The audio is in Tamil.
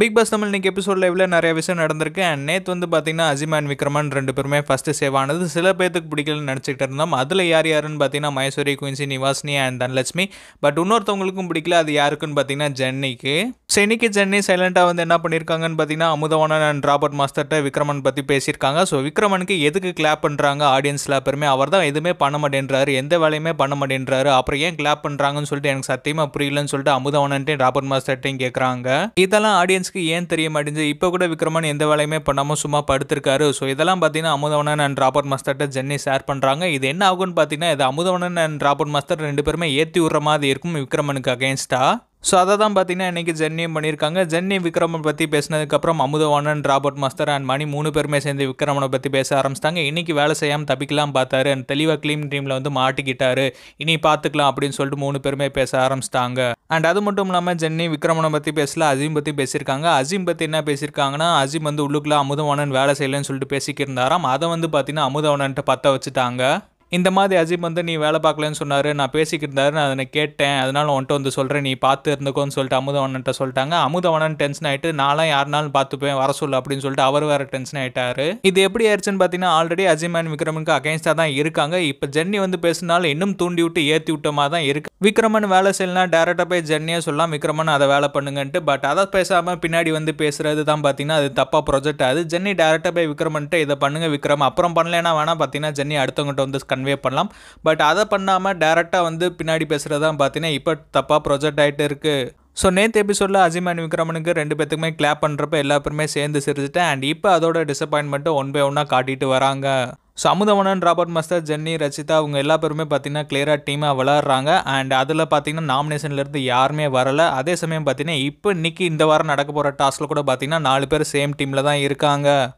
பிக் பாஸ் தமிழ் இன்றைக்கி எபிசோட் லைவில் நிறைய விஷயம் நடந்திருக்கு அண்ட் நேற்று வந்து பார்த்திங்கன்னா அஜிமான் விக்ரமன் ரெண்டு பேருமே ஃபஸ்ட்டு சேவ் ஆனது சில பேர்த்துக்கு பிடிக்கலன்னு நினச்சிக்கிட்டு இருந்தோம் அதில் யார் யாருன்னு பார்த்தீங்கன்னா மகேஸ்வரி குயின்சி நிவாஸ்னி அண்ட் தனலட்சுமி பட் இன்னொருத்தவங்களுக்கும் பிடிக்கல அது யாருக்குன்னு பார்த்தீங்கன்னா ஜென்னிக்கு சென்னிக்கு ஜென்னி சைலண்ட்டாக வந்து என்ன பண்ணியிருக்காங்கன்னு பார்த்தீங்கன்னா அமுதவனன் அண்ட் ராபர்ட் மாஸ்டர்கிட்ட விக்ரமன் பற்றி பேசியிருக்காங்க ஸோ விக்ரமனுக்கு எதுக்கு கிளாப் பண்ணுறாங்க ஆடியன்ஸில் எல்லாருமே அவர் தான் எதுவுமே பண்ண மாட்டேன்றாரு எந்த வேலையுமே பண்ண மாட்டேன்றாரு அப்புறம் ஏன் கிளாப் பண்ணுறாங்கன்னு சொல்லிட்டு எனக்கு சத்தியமாக புரியலன்னு சொல்லிட்டு அமுதவனன்ட்டையும் ராபர்ட் மாஸ்டர்ட்டையும் கேட்குறாங்க இதெல்லாம் ஆடியன்ஸ் ஆடியன்ஸ்க்கு ஏன் தெரிய மாட்டேங்குது இப்போ கூட விக்ரமன் எந்த வேலையுமே பண்ணாமல் சும்மா படுத்திருக்காரு ஸோ இதெல்லாம் பார்த்தீங்கன்னா அமுதவனன் அண்ட் ராபர்ட் மாஸ்டர்கிட்ட ஜென்னி ஷேர் பண்ணுறாங்க இது என்ன ஆகும்னு பார்த்தீங்கன்னா இது அமுதவனன் அண்ட் ராபர்ட் மாஸ்டர் ரெண்டு பேருமே ஏற்றி விடுற மாதிரி இருக்கும் விக்ரமனுக்கு அகேன்ஸ்டாக ஸோ அதை தான் பார்த்தீங்கன்னா இன்றைக்கி ஜென்னியும் பண்ணியிருக்காங்க ஜென்னி விக்ரமன் பற்றி பேசினதுக்கப்புறம் Amudhavanan Robert master and Mani மூணு பேருமே சேர்ந்து விக்ரமனை பற்றி பேச ஆரம்பிச்சிட்டாங்க இன்றைக்கி வேலை செய்யாமல் தப்பிக்கலாம் பார்த்தாரு அண்ட் தெளிவாக க்ளீன் டீமில் வந்து மாட்டிக்கிட்டார் இனி பார்த்துக்கலாம் அப்படின்னு சொல்லிட்டு மூணு பேருமே பேச ஆரம்பிச்சிட்டாங்க அண்ட் அது மட்டும் இல்லாமல் ஜென்னி விக்ரமனை பற்றி பேசல அசீம் பற்றி பேசியிருக்காங்க அசீம் பற்றி என்ன பேசியிருக்காங்கன்னா அசீம் வந்து உள்ளுக்குள்ளே அமுதவாணன் வேலை செய்யலைன்னு சொல்லிட்டு பேசிக்கிருந்தாராம் அதை வந்து பார்த்தீங்கன்னா அமுதவாணன்ட்டு பற்ற வச்சுட்டாங்க இந்த மாதிரி அஜிப் வந்து நீ வேலை பார்க்கலன்னு சொன்னார் நான் பேசிக்கிட்டு இருந்தாரு நான் அதனை கேட்டேன் அதனால் உன்ட்ட வந்து சொல்கிறேன் நீ பார்த்து இருந்துக்கோன்னு சொல்லிட்டு அமுதவனன்ட்ட சொல்லிட்டாங்க அமுதவண்ணன் டென்ஷன் ஆகிட்டு நானும் யாருனாலும் பார்த்துப்பேன் வர சொல்லு அப்படின்னு சொல்லிட்டு அவர் வேறு டென்ஷன் ஆகிட்டாரு இது எப்படி ஆயிடுச்சுன்னு பார்த்தீங்கன்னா ஆல்ரெடி அஜிம் அண்ட் விக்ரமனுக்கு அகேன்ஸ்டாக தான் இருக்காங்க இப்போ ஜென்னி வந்து பேசினாலும் இன்னும் தூண்டி விட்டு ஏற்றி விட்டமாக தான் இருக்கு விக்ரமன் வேலை செய்யலாம் டேரெக்டாக போய் ஜென்னியாக சொல்லலாம் விக்ரமன் அதை வேலை பண்ணுங்கன்ட்டு பட் அதை பேசாமல் பின்னாடி வந்து பேசுகிறது தான் பார்த்தீங்கன்னா அது தப்பாக ப்ரொஜெக்ட் ஆகுது ஜென்னி டேரக்டாக போய் விக்ரமன்ட்டு இதை பண்ணுங்க விக்ரம் அப்புறம் பண்ணலன்னா வேணா பார்த்தீங்கன்னா ஜென்னி அடுத்தவங்ககிட்ட வந்து கன் கன்வே பண்ணலாம் பட் அதை பண்ணாமல் டேரெக்டாக வந்து பின்னாடி பேசுகிறதான் பார்த்தீங்கன்னா இப்போ தப்பாக ப்ரொஜெக்ட் ஆகிட்டு இருக்குது ஸோ நேற்று எபிசோடில் அண்ட் விக்ரமனுக்கு ரெண்டு பேத்துக்குமே கிளாப் பண்ணுறப்ப எல்லா பேருமே சேர்ந்து சிரிச்சிட்டேன் அண்ட் இப்போ அதோட டிசப்பாயின்மெண்ட்டு ஒன் பை ஒன்னாக காட்டிட்டு வராங்க so Amudhavanan Robert master Jenny Rachitha அவங்க எல்லா பேருமே பார்த்தீங்கன்னா கிளியராக டீமாக விளாட்றாங்க அண்ட் அதில் பார்த்தீங்கன்னா நாமினேஷன்லேருந்து யாருமே வரலை அதே சமயம் பார்த்தீங்கன்னா இப்போ இன்றைக்கி இந்த வாரம் நடக்க போகிற டாஸ்கில் கூட பார்த்தீங்கன்னா நாலு பேர் சேம் டீமில் தான் இருக்காங்க